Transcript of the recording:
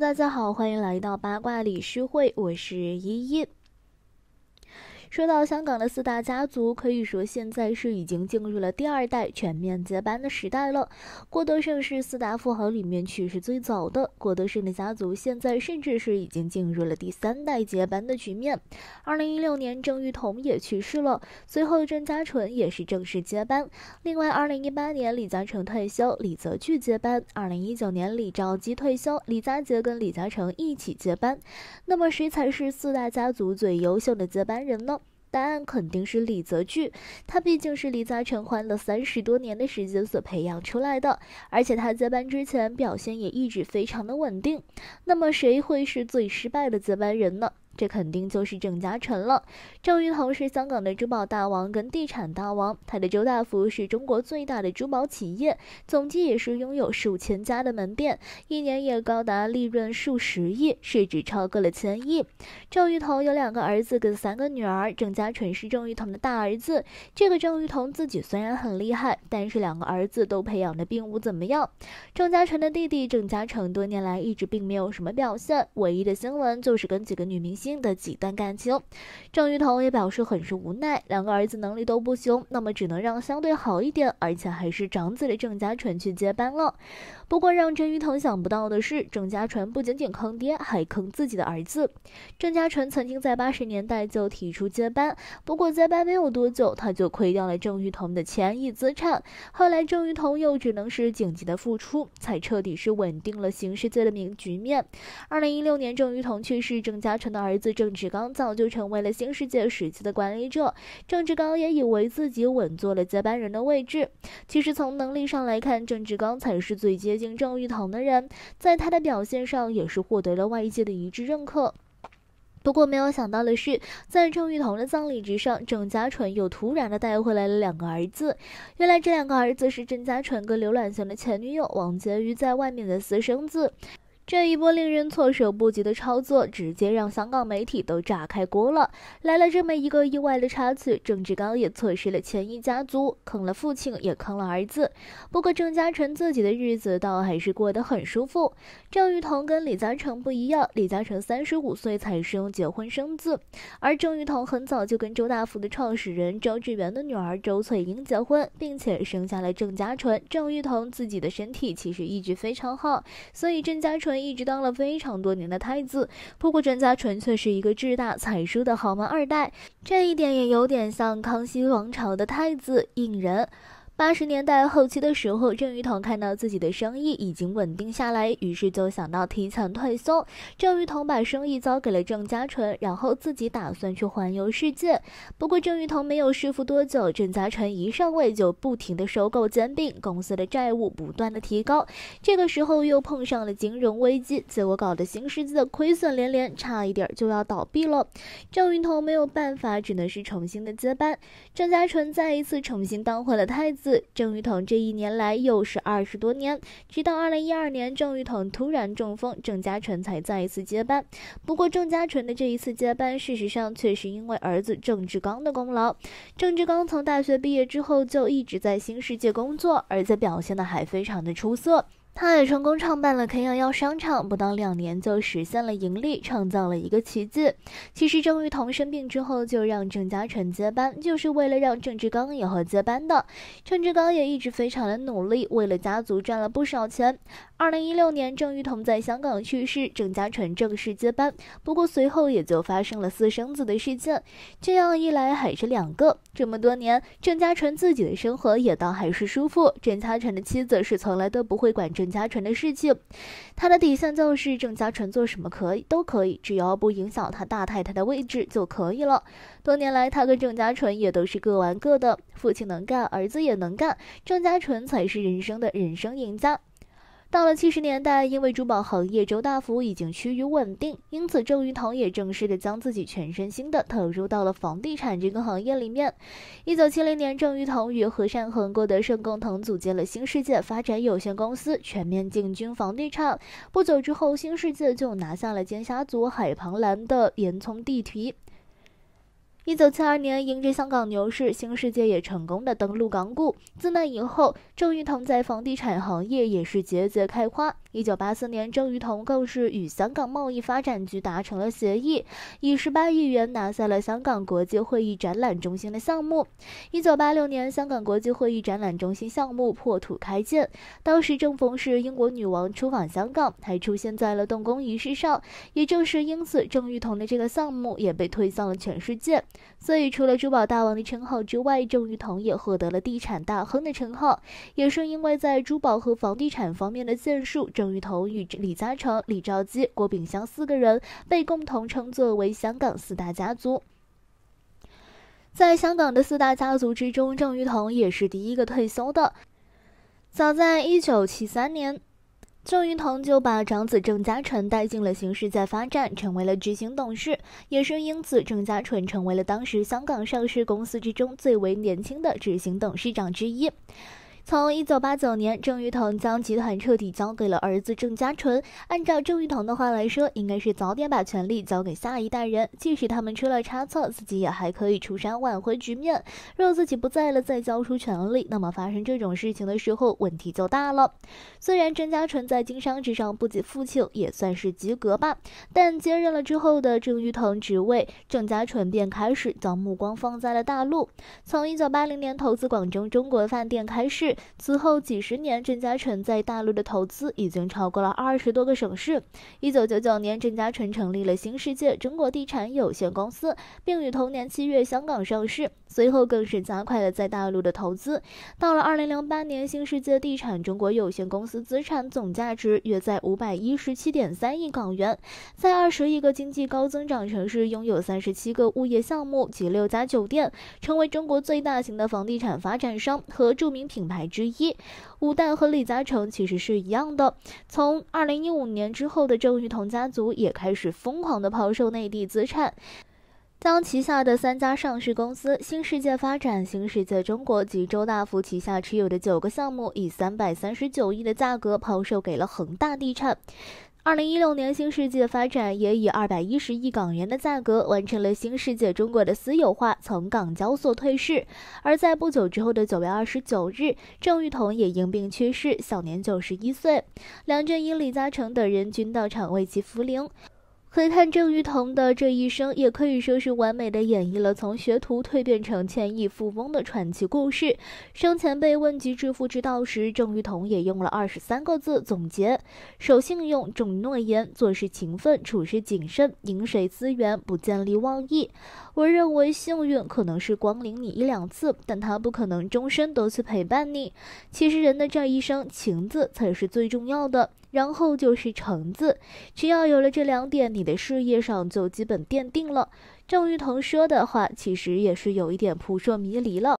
大家好，欢迎来到八卦理事会，我是依依。说到香港的四大家族，可以说现在是已经进入了第二代全面接班的时代了。郭德胜是四大富豪里面去世最早的，郭德胜的家族现在甚至是已经进入了第三代接班的局面。二零一六年，郑裕彤也去世了，随后郑家纯也是正式接班。另外，二零一八年，李嘉诚退休，李泽钜接班；二零一九年，李兆基退休，李佳杰跟李嘉诚一起接班。那么，谁才是四大家族最优秀的接班人呢？答案肯定是李泽钜，他毕竟是李嘉诚花了三十多年的时间所培养出来的，而且他接班之前表现也一直非常的稳定。那么，谁会是最失败的接班人呢？这肯定就是郑家诚了。郑裕彤是香港的珠宝大王跟地产大王，他的周大福是中国最大的珠宝企业，总计也是拥有数千家的门店，一年也高达利润数十亿，市值超过了千亿。郑裕彤有两个儿子跟三个女儿，郑家纯是郑裕彤的大儿子。这个郑裕彤自己虽然很厉害，但是两个儿子都培养的并不怎么样。郑家诚的弟弟郑家成多年来一直并没有什么表现，唯一的新闻就是跟几个女明星。的几段感情，郑裕彤也表示很是无奈。两个儿子能力都不行，那么只能让相对好一点，而且还是长子的郑家纯去接班了。不过让郑裕彤想不到的是，郑家纯不仅仅坑爹，还坑自己的儿子。郑家纯曾经在八十年代就提出接班，不过接班没有多久，他就亏掉了郑裕彤的千亿资产。后来郑裕彤又只能是紧急的付出，才彻底是稳定了行尸界的名局面。二零一六年，郑裕彤去世，郑家纯的儿。儿子郑志刚早就成为了新世界时期的管理者，郑志刚也以为自己稳坐了接班人的位置。其实从能力上来看，郑志刚才是最接近郑裕彤的人，在他的表现上也是获得了外界的一致认可。不过没有想到的是，在郑裕彤的葬礼之上，郑家纯又突然的带回来了两个儿子。原来这两个儿子是郑家纯跟刘暖晴的前女友王婕妤在外面的私生子。这一波令人措手不及的操作，直接让香港媒体都炸开锅了。来了这么一个意外的插曲，郑志刚也错失了千亿家族，坑了父亲，也坑了儿子。不过郑嘉诚自己的日子倒还是过得很舒服。郑裕彤跟李嘉诚不一样，李嘉诚三十五岁才使用结婚生子，而郑裕彤很早就跟周大福的创始人周志源的女儿周翠英结婚，并且生下了郑嘉纯。郑裕彤自己的身体其实一直非常好，所以郑嘉纯。一直当了非常多年的太子，不过甄家纯粹是一个智大才疏的豪门二代，这一点也有点像康熙王朝的太子胤仁。八十年代后期的时候，郑裕彤看到自己的生意已经稳定下来，于是就想到提前退休。郑裕彤把生意交给了郑家纯，然后自己打算去环游世界。不过郑裕彤没有师傅多久，郑家纯一上位就不停的收购兼并，公司的债务不断的提高。这个时候又碰上了金融危机，自我搞的新世界亏损连连，差一点就要倒闭了。郑裕彤没有办法，只能是重新的接班。郑家纯再一次重新当回了太子。郑裕彤这一年来又是二十多年，直到二零一二年，郑裕彤突然中风，郑家纯才再一次接班。不过，郑家纯的这一次接班，事实上却是因为儿子郑志刚的功劳。郑志刚从大学毕业之后，就一直在新世界工作，而且表现的还非常的出色。他也成功创办了肯耀耀商场，不到两年就实现了盈利，创造了一个奇迹。其实郑裕彤生病之后就让郑家纯接班，就是为了让郑志刚以后接班的。郑志刚也一直非常的努力，为了家族赚了不少钱。二零一六年，郑裕彤在香港去世，郑家纯正式接班。不过随后也就发生了私生子的事件，这样一来还是两个。这么多年，郑家纯自己的生活也倒还是舒服。郑家纯的妻子是从来都不会管郑。家纯的事情，他的底线就是郑家纯做什么可以都可以，只要不影响他大太太的位置就可以了。多年来，他跟郑家纯也都是各玩各的，父亲能干，儿子也能干，郑家纯才是人生的人生赢家。到了七十年代，因为珠宝行业周大福已经趋于稳定，因此郑裕彤也正式的将自己全身心的投入到了房地产这个行业里面。一九七零年，郑裕彤与和善恒郭德胜共同组建了新世界发展有限公司，全面进军房地产。不久之后，新世界就拿下了尖沙咀海旁蓝的岩囱地皮。一九七二年，迎着香港牛市，新世界也成功的登陆港股。自那以后，郑裕彤在房地产行业也是节节开花。一九八四年，郑裕彤更是与香港贸易发展局达成了协议，以十八亿元拿下了香港国际会议展览中心的项目。一九八六年，香港国际会议展览中心项目破土开建，当时正逢是英国女王出访香港，还出现在了动工仪式上。也正是因此，郑裕彤的这个项目也被推向了全世界。所以，除了珠宝大王的称号之外，郑裕彤也获得了地产大亨的称号。也是因为在珠宝和房地产方面的建树。郑裕彤与李嘉诚、李兆基、郭炳湘四个人被共同称作为香港四大家族。在香港的四大家族之中，郑裕彤也是第一个退休的。早在一九七三年，郑裕彤就把长子郑家纯带进了形势在发展，成为了执行董事。也是因此，郑家纯成为了当时香港上市公司之中最为年轻的执行董事长之一。从一九八九年，郑裕彤将集团彻底交给了儿子郑家纯。按照郑裕彤的话来说，应该是早点把权力交给下一代人，即使他们出了差错，自己也还可以出山挽回局面。若自己不在了再交出权力，那么发生这种事情的时候问题就大了。虽然郑家纯在经商之上不及父亲，也算是及格吧，但接任了之后的郑裕彤职位，郑家纯便开始将目光放在了大陆。从一九八零年投资广州中国饭店开始。此后几十年，郑家纯在大陆的投资已经超过了二十多个省市。一九九九年，郑家纯成立了新世界中国地产有限公司，并于同年七月香港上市。随后更是加快了在大陆的投资。到了二零零八年，新世界地产中国有限公司资产总价值约在五百一十七点三亿港元，在二十一个经济高增长城市拥有三十七个物业项目及六家酒店，成为中国最大型的房地产发展商和著名品牌。之一，五旦和李嘉诚其实是一样的。从二零一五年之后的郑裕彤家族也开始疯狂的抛售内地资产，将旗下的三家上市公司新世界发展、新世界中国及周大福旗下持有的九个项目，以三百三十九亿的价格抛售给了恒大地产。二零一六年，新世界发展也以二百一十亿港元的价格完成了新世界中国的私有化，从港交所退市。而在不久之后的九月二十九日，郑裕彤也因病去世，享年九十一岁。梁振英、李嘉诚等人均到场为其扶灵。回看郑裕彤的这一生，也可以说是完美的演绎了从学徒蜕变成千亿富翁的传奇故事。生前被问及致富之道时，郑裕彤也用了二十三个字总结：守信用，重诺言，做事勤奋，处事谨慎，饮水思源，不见利忘义。我认为，幸运可能是光临你一两次，但他不可能终身都去陪伴你。其实，人的这一生，情字才是最重要的。然后就是橙子，只要有了这两点，你的事业上就基本奠定了。郑玉彤说的话，其实也是有一点扑朔迷离了。